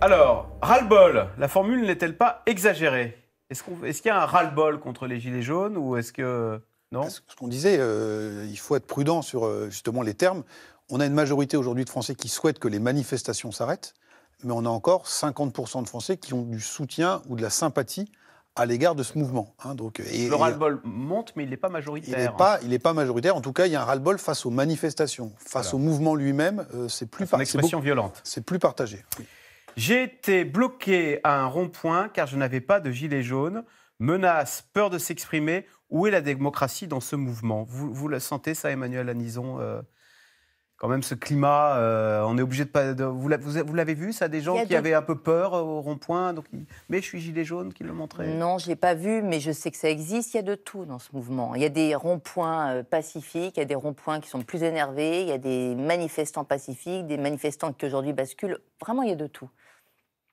Alors, ras bol la formule n'est-elle pas exagérée Est-ce qu'il y a un ras bol contre les Gilets jaunes ou est-ce que. Non Ce qu'on disait, euh, il faut être prudent sur euh, justement les termes. On a une majorité aujourd'hui de Français qui souhaitent que les manifestations s'arrêtent, mais on a encore 50% de Français qui ont du soutien ou de la sympathie à l'égard de ce mouvement. Hein, donc, euh, le ras bol monte, mais il n'est pas majoritaire. Il n'est pas, majoritaire. En tout cas, il y a un ras bol face aux manifestations. Face au mouvement lui-même, c'est plus, par... plus, C'est plus partagé. J'ai été bloqué à un rond-point car je n'avais pas de gilet jaune. Menace, peur de s'exprimer. Où est la démocratie dans ce mouvement vous, vous, le sentez, ça, Emmanuel Anison euh, Quand même, ce climat, euh, on est obligé de pas. vous, l'avez vu, ça, des gens qui avaient un peu peur au rond-point donc, Mais je suis gilet jaune qui le montrait. Non, je l'ai pas vu, mais je sais que ça existe. Il y a de tout dans ce mouvement. Il y a des ronds-points euh, pacifiques, il y a des ronds-points qui sont plus énervés, il y a des manifestants pacifiques, des manifestants qui aujourd'hui basculent. Vraiment, il y a de tout.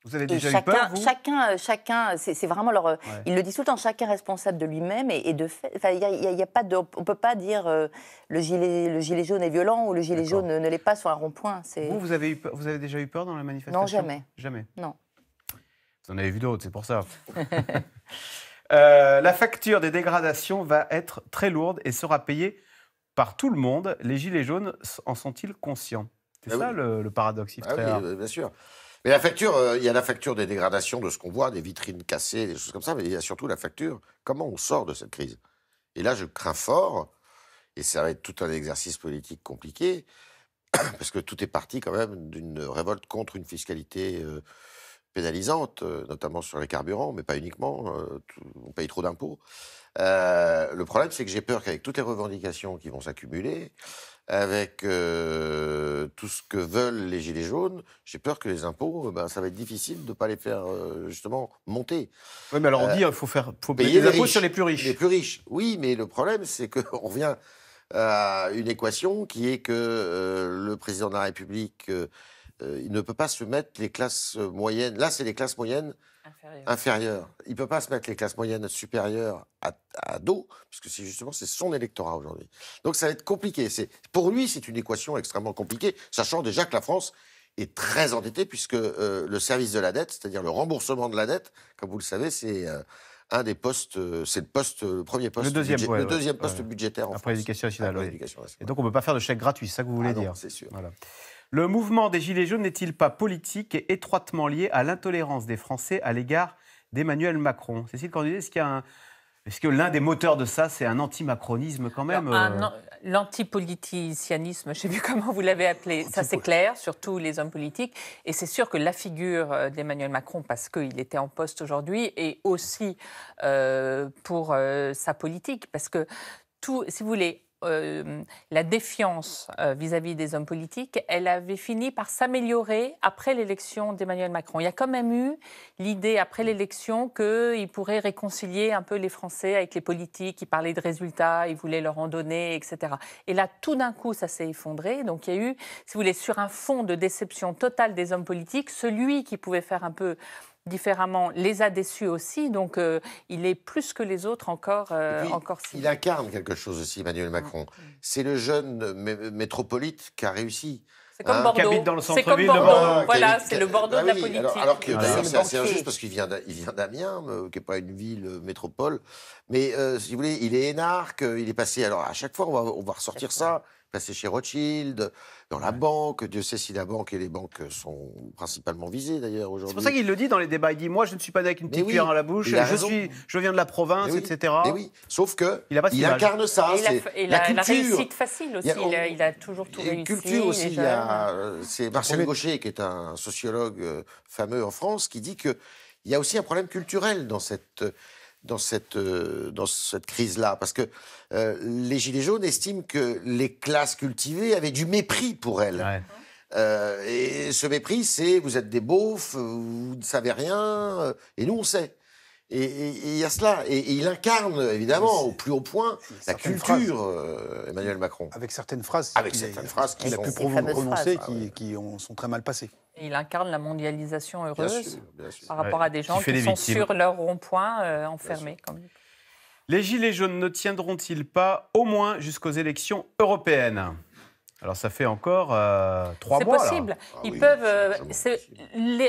Vous avez déjà eu peur, Chacun, chacun euh, euh, c'est vraiment leur. Euh, il le dit tout le temps, chacun responsable de lui-même et, et, de fait. Il y a, pas de, on peut pas dire le, gilet, le gilet jaune est violent ou le gilet jaune ne, l'est pas sur un rond-point. Vous, vous avez, eu, vous avez déjà eu peur dans la manifestation Non, jamais. Jamais Non. Vous en avez vu d'autres, c'est pour ça. la facture des dégradations va être très lourde et sera payée par tout le monde. Les gilets jaunes en sont-ils conscients C'est ah ça le, le, paradoxe, ah oui, Bien sûr. Mais la facture, euh, il y a la facture des dégradations, de ce qu'on voit, des vitrines cassées, des choses comme ça, mais il y a surtout la facture, comment on sort de cette crise. Et là, je crains fort, et ça va être tout un exercice politique compliqué, parce que tout est parti quand même d'une révolte contre une fiscalité euh, pénalisante, euh, notamment sur les carburants, mais pas uniquement, on paye trop d'impôts. le problème, c'est que j'ai peur qu'avec toutes les revendications qui vont s'accumuler, avec euh, tout ce que veulent les Gilets jaunes, j'ai peur que les impôts, eh ben, ça va être difficile de ne pas les faire euh, justement monter. Oui, mais alors on euh, dit qu'il hein, faut, faire, payer, les, impôts sur les plus riches. Les plus riches, oui, mais le problème, c'est qu'on revient à une équation qui est que le président de la République euh, il ne peut pas se mettre les classes euh, moyennes. Là, c'est les classes moyennes inférieures. Il ne peut pas se mettre les classes moyennes supérieures à, à dos, puisque c'est justement c'est son électorat aujourd'hui. Donc ça va être compliqué. C'est, pour lui, c'est une équation extrêmement compliquée, sachant déjà que la France est très endettée, puisque euh, le service de la dette, c'est-à-dire le remboursement de la dette, comme vous le savez, c'est un des postes, c'est le poste, premier poste, deuxième, poste budgétaire en Après France. L'éducation nationale, Après l'éducation nationale. Et donc on ne peut pas faire de chèque gratuit, c'est ça que vous voulez ah dire C'est sûr. Voilà. Le mouvement des Gilets jaunes n'est-il pas politique et étroitement lié à l'intolérance des Français à l'égard d'Emmanuel Macron Cécile disait. est-ce qu'il est-ce que l'un des moteurs de ça, c'est un anti-macronisme quand même euh L'antipoliticianisme, je ne sais plus comment vous l'avez appelé, ça c'est clair, surtout les hommes politiques. Et c'est sûr que la figure euh, d'Emmanuel Macron, parce qu'il était en poste aujourd'hui, et aussi euh, pour sa politique, parce que tout, si vous voulez, euh, la défiance euh, vis-à-vis des hommes politiques, elle avait fini par s'améliorer après l'élection d'Emmanuel Macron. Il y a quand même eu l'idée, après l'élection, qu'il pourrait réconcilier un peu les Français avec les politiques, il parlait de résultats, il voulait leur en donner, etc. Et là, tout d'un coup, ça s'est effondré. Donc il y a eu, si vous voulez, sur un fond de déception totale des hommes politiques, celui qui pouvait faire un peu différemment, les a déçus aussi. Donc, euh, il est plus que les autres encore. Euh, encore il incarne quelque chose aussi, Emmanuel Macron. C'est le jeune métropolite qui a réussi. C'est comme hein. Bordeaux. dans le Bordeaux. voilà, c'est le Bordeaux de ah la politique. Alors, que c'est assez injuste parce qu'il vient d'Amiens, euh, qui n'est pas une ville métropole. Mais si vous voulez, il est énarque, il est passé. Alors à chaque fois, on va, on va ressortir ça. C'est chez Rothschild, dans la banque. Dieu sait si la banque et les banques sont principalement visées d'ailleurs aujourd'hui. C'est pour ça qu'il le dit dans les débats. Il dit Moi, je ne suis pas avec une petite oui, cuillère à la bouche, je, suis, je viens de la province, etc. etc. Oui. Sauf que il, incarne ça. Et, la, et réussite facile aussi. Il a, il a toujours tout réussi. culture aussi. Il y a, c'est Marcel Gaucher, qui est un sociologue euh, fameux en France, qui dit qu'il y a aussi un problème culturel dans cette euh, dans cette, crise-là Parce que euh, les Gilets jaunes estiment que les classes cultivées avaient du mépris pour elles. Euh, et ce mépris, c'est vous êtes des beaufs, vous ne savez rien, et nous on sait. Et il y a cela. Et, il incarne, évidemment, au plus haut point, la culture, Emmanuel Macron. Avec certaines phrases. qu'il a, pu prononcer, qui, sont très mal passées il incarne la mondialisation heureuse par rapport à des gens qui, sont sur leur rond-point euh, enfermés. Les Gilets jaunes ne tiendront-ils pas au moins jusqu'aux élections européennes alors ça fait encore euh, trois mois. Ah euh, c'est possible. Là. Ils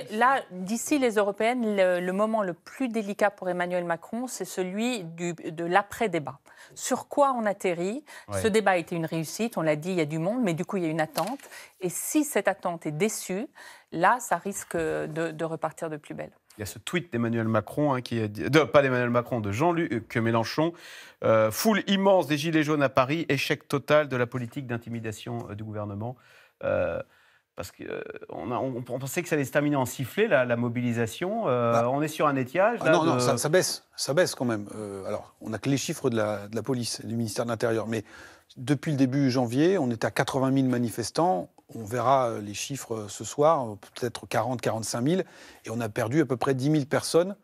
peuvent. là, d'ici les européennes, le, moment le plus délicat pour Emmanuel Macron, c'est celui de l'après-débat. Sur quoi on atterrit Ce débat a été une réussite. On l'a dit, il y a du monde, mais du coup, il y a une attente. Et si cette attente est déçue, là, ça risque de repartir de plus belle il y a ce tweet d'Emmanuel Macron, hein, qui a dit, de, pas d'Emmanuel Macron, de Jean-Luc euh, Mélenchon. Euh, foule immense des Gilets jaunes à Paris, échec total de la politique d'intimidation euh, du gouvernement parce qu'on euh, on, pensait que ça allait se terminer en sifflet, la, mobilisation. Euh, bah. on est sur un étiage. Ah non, non, ça, baisse, ça baisse quand même. Euh, alors, on n'a que les chiffres de la, police du ministère de l'Intérieur, mais depuis le début janvier, on était à 80 000 manifestants. On verra les chiffres ce soir, peut-être 40, 45 000, et on a perdu à peu près 10 000 personnes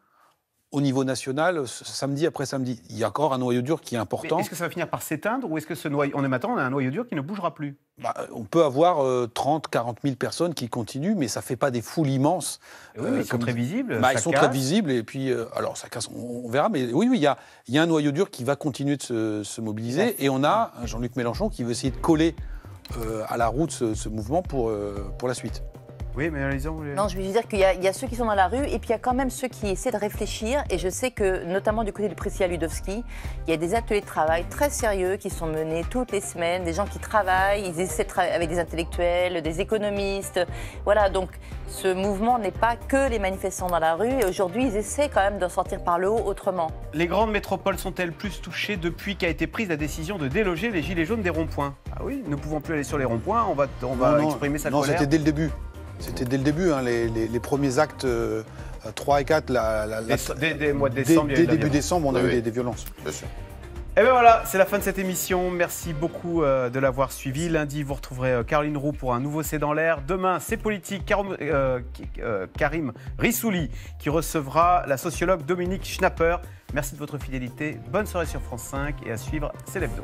au niveau national, samedi après samedi. Il y a encore un noyau dur qui est important. Est-ce que ça va finir par s'éteindre ou est-ce que ce noyau, on est maintenant, on a un noyau dur qui ne bougera plus bah, On peut avoir 30, 40 000 personnes qui continuent, mais ça ne fait pas des foules immenses. oui, mais ils euh, bah, sont très visibles. ils sont très visibles et puis, euh, alors ça casse, on, verra, mais oui, oui, il y a, un noyau dur qui va continuer de se, mobiliser et on a Jean-Luc Mélenchon qui veut essayer de coller euh, à la route ce, ce mouvement pour, pour la suite. Oui, mais Non, je veux dire qu'il y, a ceux qui sont dans la rue et puis il y a quand même ceux qui essaient de réfléchir. Et je sais que, notamment du côté de Priscilla Ludowski, il y a des ateliers de travail très sérieux qui sont menés toutes les semaines. Des gens qui travaillent, ils essaient de travailler avec des intellectuels, des économistes. Voilà, donc ce mouvement n'est pas que les manifestants dans la rue. Et aujourd'hui, ils essaient quand même d'en sortir par le haut autrement. Les grandes métropoles sont-elles plus touchées depuis qu'a été prise la décision de déloger les gilets jaunes des ronds-points Ah oui, ne pouvons plus aller sur les ronds-points, on va, on exprimer sa Non, c'était dès le début. C'était dès le début, hein, les, premiers actes 3 euh, et 4. dès, mois de décembre, début décembre, on a eu Des, violences. Et bien eh ben voilà, c'est la fin de cette émission. Merci beaucoup euh, de l'avoir suivi. Lundi, vous retrouverez euh, Caroline Roux pour un nouveau C dans l'air. Demain, c'est politique. Karim, Rissouli qui recevra la sociologue Dominique Schnapper. Merci de votre fidélité. Bonne soirée sur France 5 et à suivre, c'est l'hebdo.